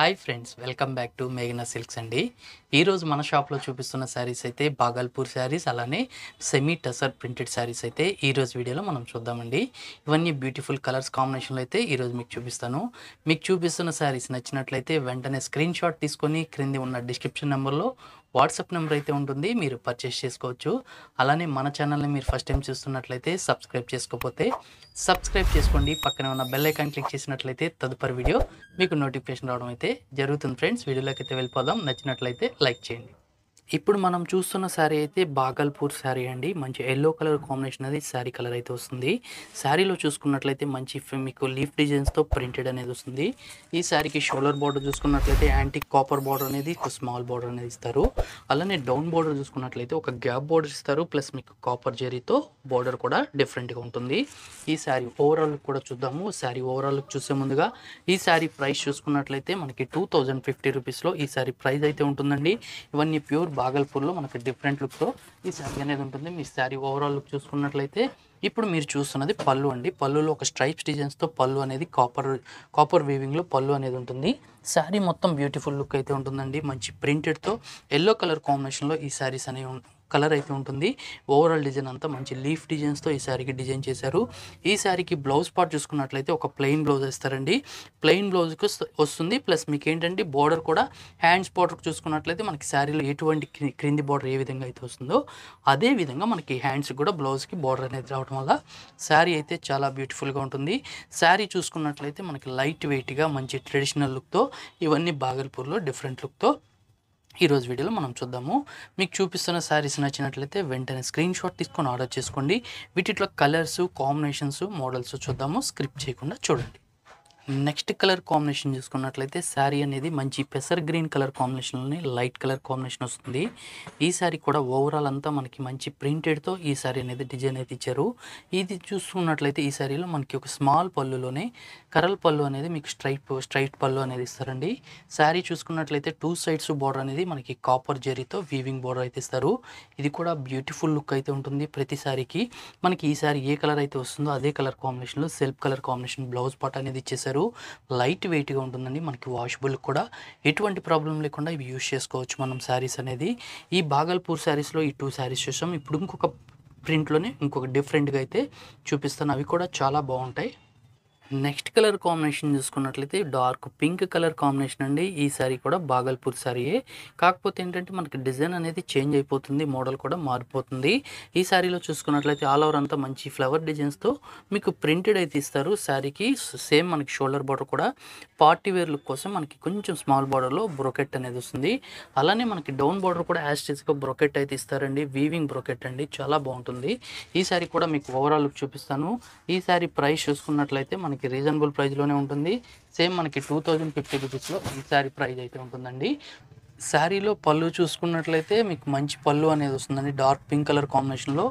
hi friends welcome back to మేఘనా Silks అండి ఈరోజు మన షాప్లో చూపిస్తున్న శారీస్ అయితే బాగల్పూర్ శారీస్ అలానే సెమీ టసర్ ప్రింటెడ్ శారీస్ అయితే ఈరోజు వీడియోలో మనం చూద్దామండి ఇవన్నీ బ్యూటిఫుల్ కలర్స్ కాంబినేషన్లో అయితే ఈరోజు మీకు చూపిస్తాను మీకు చూపిస్తున్న శారీస్ నచ్చినట్లయితే వెంటనే స్క్రీన్ షాట్ తీసుకొని క్రింది ఉన్న డిస్క్రిప్షన్ నెంబర్లో వాట్సాప్ నెంబర్ అయితే ఉంటుంది మీరు పర్చేస్ చేసుకోవచ్చు అలానే మన ఛానల్ని మీరు ఫస్ట్ టైం చూస్తున్నట్లయితే సబ్స్క్రైబ్ చేసుకోకపోతే సబ్స్క్రైబ్ చేసుకోండి పక్కన ఉన్న బెల్ ఐకాన్ క్లిక్ చేసినట్లయితే తదుపరి వీడియో మీకు నోటిఫికేషన్ రావడం అయితే జరుగుతుంది ఫ్రెండ్స్ వీడియోలోకి అయితే వెళ్ళిపోదాం నచ్చినట్లయితే లైక్ చేయండి ఇప్పుడు మనం చూస్తున్న శారీ అయితే బాగల్పూర్ శారీ అండి మంచి ఎల్లో కలర్ కాంబినేషన్ అనేది శారీ కలర్ అయితే వస్తుంది శారీలో చూసుకున్నట్లయితే మంచి మీకు లీఫ్ డిజైన్స్తో ప్రింటెడ్ అనేది వస్తుంది ఈ శారీకి షోలర్ బార్డర్ చూసుకున్నట్లయితే యాంటిక్ కాపర్ బార్డర్ అనేది స్మాల్ బార్డర్ అనేది ఇస్తారు అలానే డౌన్ బార్డర్ చూసుకున్నట్లయితే ఒక గ్యాప్ బార్డర్ ఇస్తారు ప్లస్ మీకు కాపర్ జెరీతో బార్డర్ కూడా డిఫరెంట్గా ఉంటుంది ఈ శారీ ఓవరాల్ కూడా చూద్దాము శారీ ఓవరాల్ చూసే ముందుగా ఈ శారీ ప్రైస్ చూసుకున్నట్లయితే మనకి టూ థౌజండ్ ఫిఫ్టీ రూపీస్లో ఈ శారీ ప్రైస్ అయితే ఉంటుందండి ఇవన్నీ ప్యూర్ బాగల్పూర్లో మనకి డిఫరెంట్ లుక్తో ఈ శారీ అనేది ఉంటుంది మీ శారీ ఓవరాల్ లుక్ చూసుకున్నట్లయితే ఇప్పుడు మీరు చూస్తున్నది పళ్ళు అండి పళ్ళులో ఒక స్ట్రైప్స్ డిజైన్స్తో పళ్ళు అనేది కాపర్ కాపర్ వీవింగ్లో పళ్ళు అనేది ఉంటుంది శారీ మొత్తం బ్యూటిఫుల్ లుక్ అయితే ఉంటుందండి మంచి ప్రింటెడ్తో ఎల్లో కలర్ కాంబినేషన్లో ఈ శారీస్ అనేవి కలర్ అయితే ఉంటుంది ఓవరాల్ డిజైన్ అంతా మంచి లీఫ్ డిజైన్స్తో ఈ శారీకి డిజైన్ చేశారు ఈ శారీకి బ్లౌజ్ పార్ట్ చూసుకున్నట్లయితే ఒక ప్లెయిన్ బ్లౌజ్ ఇస్తారండి ప్లెయిన్ బ్లౌజ్కి వస్తుంది ప్లస్ మీకు ఏంటంటే బార్డర్ కూడా హ్యాండ్స్ బార్డర్ చూసుకున్నట్లయితే మనకి శారీలో ఎటువంటి క్రింది బార్డర్ ఏ విధంగా అయితే వస్తుందో అదే విధంగా మనకి హ్యాండ్స్కి కూడా బ్లౌజ్కి బార్డర్ అనేది రావడం వల్ల శారీ అయితే చాలా బ్యూటిఫుల్గా ఉంటుంది శారీ చూసుకున్నట్లయితే మనకి లైట్ వెయిట్గా మంచి ట్రెడిషనల్ లుక్తో ఇవన్నీ బాగల్పూర్లో డిఫరెంట్ లుక్తో ఈరోజు వీడియోలో మనం చూద్దాము మీకు చూపిస్తున్న శారీస్ నచ్చినట్లయితే వెంటనే స్క్రీన్ షాట్ తీసుకొని ఆర్డర్ చేసుకోండి వీటిలో కలర్స్ కాంబినేషన్స్ మోడల్స్ చూద్దాము స్క్రిప్ట్ చేయకుండా చూడండి నెక్స్ట్ కలర్ కాంబినేషన్ చూసుకున్నట్లయితే శారీ అనేది మంచి పెసర్ గ్రీన్ కలర్ కాంబినేషన్లోని లైట్ కలర్ కాంబినేషన్ వస్తుంది ఈ శారీ కూడా ఓవరాల్ అంతా మనకి మంచి ప్రింటెడ్తో ఈ శారీ అనేది డిజైన్ అయితే ఇచ్చారు ఇది చూసుకున్నట్లయితే ఈ శారీలో మనకి ఒక స్మాల్ పళ్ళులోనే కరల్ పళ్ళు అనేది మీకు స్ట్రైట్ స్ట్రైట్ పళ్ళు అనేది ఇస్తారండి శారీ చూసుకున్నట్లయితే టూ సైడ్స్ బార్డర్ అనేది మనకి కాపర్ జరీతో వీవింగ్ బార్డర్ అయితే ఇస్తారు ఇది కూడా బ్యూటిఫుల్ లుక్ అయితే ఉంటుంది ప్రతి శారీకి మనకి ఈ శారీ ఏ కలర్ అయితే వస్తుందో అదే కలర్ కాంబినేషన్లో self colour combination blouse part అనేది ఇచ్చేసారు ఇచ్చారు లైట్ వెయిట్గా ఉంటుందండి మనకి వాషబుల్ కూడా ఎటువంటి ప్రాబ్లం లేకుండా ఇవి యూజ్ చేసుకోవచ్చు మనం శారీస్ అనేది ఈ బాగల్పూర్ శారీస్లో ఈ టూ శారీస్ చూసాం ఇప్పుడు ఇంకొక ప్రింట్లోనే ఇంకొక డిఫరెంట్గా అయితే చూపిస్తాను అవి కూడా చాలా బాగుంటాయి నెక్స్ట్ కలర్ కాంబినేషన్ చూసుకున్నట్లయితే డార్క్ పింక్ కలర్ కాంబినేషన్ అండి ఈ శారీ కూడా బాగల్పూర్ శారీయే కాకపోతే ఏంటంటే మనకి డిజైన్ అనేది చేంజ్ అయిపోతుంది మోడల్ కూడా మారిపోతుంది ఈ సారీలో చూసుకున్నట్లయితే ఆల్ ఓవర్ అంతా మంచి ఫ్లవర్ డిజైన్స్తో మీకు ప్రింటెడ్ అయితే ఇస్తారు శారీకి సేమ్ మనకి షోల్డర్ బార్డర్ కూడా పార్టీ వేర్ లుక్ కోసం మనకి కొంచెం స్మాల్ బార్డర్లో బ్రొకెట్ అనేది వస్తుంది అలానే మనకి డౌన్ బార్డర్ కూడా యాస్టేజ్గా బ్రొకెట్ అయితే ఇస్తారండి వీవింగ్ బ్రొకెట్ అండి చాలా బాగుంటుంది ఈ సారీ కూడా మీకు ఓవరాల్ లుక్ చూపిస్తాను ఈ సారీ ప్రైస్ చూసుకున్నట్లయితే మనకి మనకి రీజనబుల్ ప్రైస్లోనే ఉంటుంది సేమ్ మనకి టూ థౌజండ్ ఫిఫ్టీ రూపీస్లో ఈ శారీ ప్రైజ్ అయితే ఉంటుందండి శారీలో పళ్ళు చూసుకున్నట్లయితే మీకు మంచి పళ్ళు అనేది వస్తుందండి డార్క్ పింక్ కలర్ కాంబినేషన్లో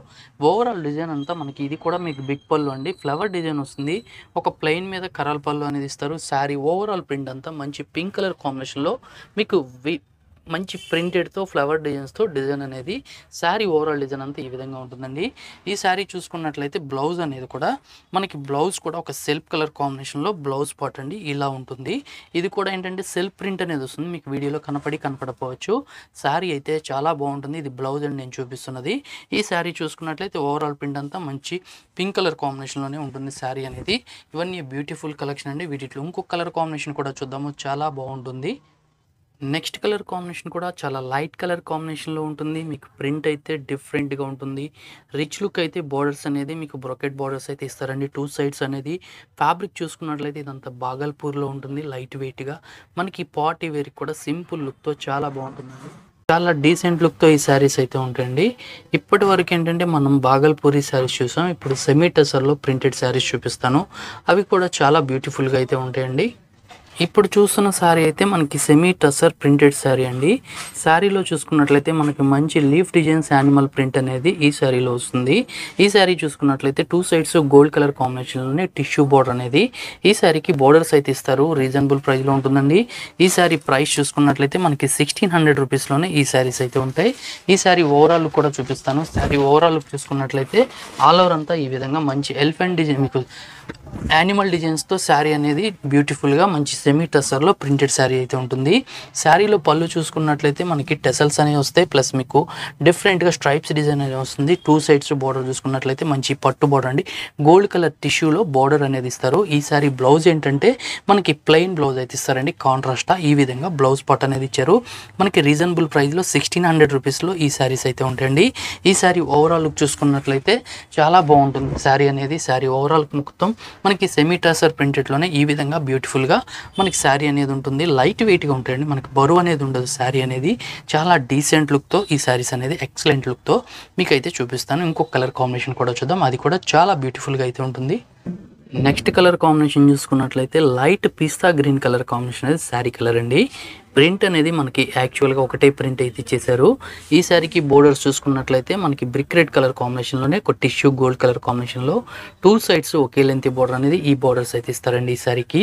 ఓవరాల్ డిజైన్ అంతా మనకి ఇది కూడా మీకు బిగ్ పళ్ళు అండి ఫ్లవర్ డిజైన్ వస్తుంది ఒక ప్లెయిన్ మీద కరాల పళ్ళు అనేది ఇస్తారు శారీ ఓవరాల్ ప్రింట్ అంతా మంచి పింక్ కలర్ కాంబినేషన్లో మీకు మంచి ప్రింటెడ్తో ఫ్లవర్ డిజైన్స్తో డిజైన్ అనేది శారీ ఓవరాల్ డిజైన్ అంతా ఈ విధంగా ఉంటుందండి ఈ శారీ చూసుకున్నట్లయితే బ్లౌజ్ అనేది కూడా మనకి బ్లౌజ్ కూడా ఒక సెల్ఫ్ కలర్ కాంబినేషన్లో బ్లౌజ్ పార్ట్ అండి ఇలా ఉంటుంది ఇది కూడా ఏంటంటే సెల్ఫ్ ప్రింట్ అనేది వస్తుంది మీకు వీడియోలో కనపడి కనపడపోవచ్చు శారీ అయితే చాలా బాగుంటుంది ఇది బ్లౌజ్ అని నేను చూపిస్తున్నది ఈ శారీ చూసుకున్నట్లయితే ఓవరాల్ ప్రింట్ అంతా మంచి పింక్ కలర్ కాంబినేషన్లోనే ఉంటుంది శారీ అనేది ఇవన్నీ బ్యూటిఫుల్ కలెక్షన్ అండి వీటిలో ఇంకొక కలర్ కాంబినేషన్ కూడా చూద్దాము చాలా బాగుంటుంది నెక్స్ట్ కలర్ కాంబినేషన్ కూడా చాలా లైట్ కలర్ కాంబినేషన్లో ఉంటుంది మీకు ప్రింట్ అయితే డిఫరెంట్గా ఉంటుంది రిచ్ లుక్ అయితే బార్డర్స్ అనేది మీకు బ్రొకెట్ బార్డర్స్ అయితే ఇస్తారండి టూ సైడ్స్ అనేది ఫ్యాబ్రిక్ చూసుకున్నట్లయితే ఇదంతా బాగల్పూర్లో ఉంటుంది లైట్ వెయిట్గా మనకి పార్టీ వేర్కి కూడా సింపుల్ లుక్తో చాలా బాగుంటుందండి చాలా డీసెంట్ లుక్తో ఈ శారీస్ అయితే ఉంటాయండి ఇప్పటి వరకు ఏంటంటే మనం బాగల్పూరి శారీస్ చూసాం ఇప్పుడు సెమీ టసర్లో ప్రింటెడ్ శారీస్ చూపిస్తాను అవి కూడా చాలా బ్యూటిఫుల్గా అయితే ఉంటాయండి ఇప్పుడు చూస్తున్న శారీ అయితే మనకి సెమీ టసర్ ప్రింటెడ్ శారీ అండి శారీలో చూసుకున్నట్లయితే మనకి మంచి లీఫ్ డిజైన్స్ యానిమల్ ప్రింట్ అనేది ఈ శారీలో వస్తుంది ఈ శారీ చూసుకున్నట్లయితే టూ సైడ్స్ గోల్డ్ కలర్ కాంబినేషన్లోనే టిష్యూ బోర్డర్ అనేది ఈ శారీకి బోర్డర్స్ అయితే ఇస్తారు రీజనబుల్ ప్రైస్లో ఉంటుందండి ఈ శారీ ప్రైస్ చూసుకున్నట్లయితే మనకి సిక్స్టీన్ హండ్రెడ్ రూపీస్లోనే ఈ శారీస్ అయితే ఉంటాయి ఈ శారీ ఓవరాల్ కూడా చూపిస్తాను శారీ ఓవరాల్ చూసుకున్నట్లయితే ఆల్ ఓవర్ అంతా ఈ విధంగా మంచి ఎల్ఫెంట్ డిజైన్ మీకు యానిమల్ డిజైన్స్తో శారీ అనేది బ్యూటిఫుల్గా మంచి సెమీ టెసర్లో ప్రింటెడ్ శారీ అయితే ఉంటుంది శారీలో పళ్ళు చూసుకున్నట్లయితే మనకి టెసల్స్ అనేవి వస్తాయి ప్లస్ మీకు డిఫరెంట్గా స్ట్రైప్స్ డిజైన్ అనేది వస్తుంది టూ సైడ్స్ బార్డర్ చూసుకున్నట్లయితే మంచి పట్టు బార్డర్ అండి గోల్డ్ కలర్ టిష్యూలో బార్డర్ అనేది ఇస్తారు ఈ శారీ బ్లౌజ్ ఏంటంటే మనకి ప్లెయిన్ బ్లౌజ్ అయితే ఇస్తారండి కాంట్రాస్టా ఈ విధంగా బ్లౌజ్ పట్ అనేది ఇచ్చారు మనకి రీజనబుల్ ప్రైస్లో సిక్స్టీన్ హండ్రెడ్ రూపీస్లో ఈ శారీస్ అయితే ఉంటాయండి ఈ శారీ ఓవరాల్ లుక్ చూసుకున్నట్లయితే చాలా బాగుంటుంది శారీ అనేది శారీ ఓవరాల్ మొత్తం మనకి మనకి సెమీ టాసర్ ప్రింటెడ్లోనే ఈ విధంగా బ్యూటిఫుల్గా మనకి శారీ అనేది ఉంటుంది లైట్ వెయిట్గా ఉంటాయండి మనకి బరువు అనేది ఉండదు శారీ అనేది చాలా డీసెంట్ లుక్తో ఈ శారీస్ అనేది ఎక్సలెంట్ లుక్తో మీకు అయితే చూపిస్తాను ఇంకొక కలర్ కాంబినేషన్ కూడా చూద్దాం అది కూడా చాలా బ్యూటిఫుల్గా అయితే ఉంటుంది నెక్స్ట్ కలర్ కాంబినేషన్ చూసుకున్నట్లయితే light pista green colour combination అనేది శారీ కలర్ అండి ప్రింట్ అనేది మనకి యాక్చువల్గా ఒకటే ప్రింట్ అయితే ఇచ్చేసారు ఈసారికి బోర్డర్స్ చూసుకున్నట్లయితే మనకి బ్రిక్ రెడ్ కలర్ కాంబినేషన్లోనే ఒక టిష్యూ గోల్డ్ కలర్ కాంబినేషన్లో టూ సైడ్స్ ఒకే లెంత్ బోర్డర్ అనేది ఈ బోర్డర్స్ అయితే ఇస్తారండి ఈ సారీకి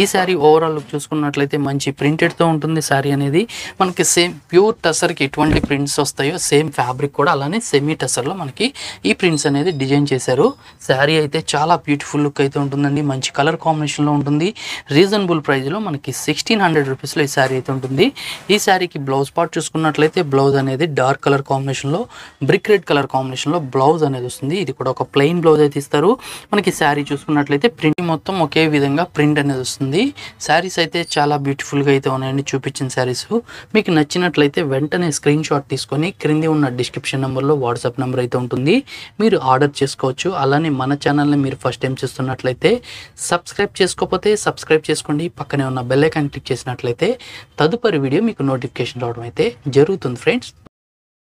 ఈ సారీ ఓవరాల్ లుక్ చూసుకున్నట్లయితే మంచి ప్రింటెడ్తో ఉంటుంది సారీ అనేది మనకి సేమ్ ప్యూర్ టసర్కి ఎటువంటి ప్రింట్స్ వస్తాయో సేమ్ ఫ్యాబ్రిక్ కూడా అలానే సెమీ టసర్లో మనకి ఈ ప్రింట్స్ అనేది డిజైన్ చేశారు శారీ అయితే చాలా బ్యూటిఫుల్ లుక్ అయితే ఉంటుందండి మంచి కలర్ కాంబినేషన్లో ఉంటుంది రీజనబుల్ ప్రైస్లో మనకి సిక్స్టీన్ హండ్రెడ్ రూపీస్లో ఈ శారీ అయితే ఉంటుంది ఈ శారీకి బ్లౌజ్ పార్ట్ చూసుకున్నట్లయితే బ్లౌజ్ అనేది డార్క్ కలర్ కాంబినేషన్లో బ్రిక్ రెడ్ కలర్ కాంబినేషన్లో బ్లౌజ్ అనేది వస్తుంది ఇది కూడా ఒక ప్లెయిన్ బ్లౌజ్ అయితే ఇస్తారు మనకి శారీ చూసుకున్నట్లయితే ప్రింట్ మొత్తం ఒకే విధంగా ప్రింట్ అనేది వస్తుంది శారీస్ అయితే చాలా బ్యూటిఫుల్గా అయితే ఉన్నాయండి చూపించిన శారీస్ మీకు నచ్చినట్లయితే వెంటనే స్క్రీన్ షాట్ తీసుకొని క్రింది ఉన్న డిస్క్రిప్షన్ నెంబర్లో వాట్సాప్ నెంబర్ అయితే ఉంటుంది మీరు ఆర్డర్ చేసుకోవచ్చు అలానే మన ఛానల్ని మీరు ఫస్ట్ టైం చూస్తున్నట్లయితే సబ్స్క్రైబ్ చేసుకోకపోతే సబ్స్క్రైబ్ చేసుకోండి పక్కనే ఉన్న బెల్లైకాన్ క్లిక్ చేసినట్లయితే తదుపరి వీడియో మీకు నోటిఫికేషన్ రావడం అయితే జరుగుతుంది ఫ్రెండ్స్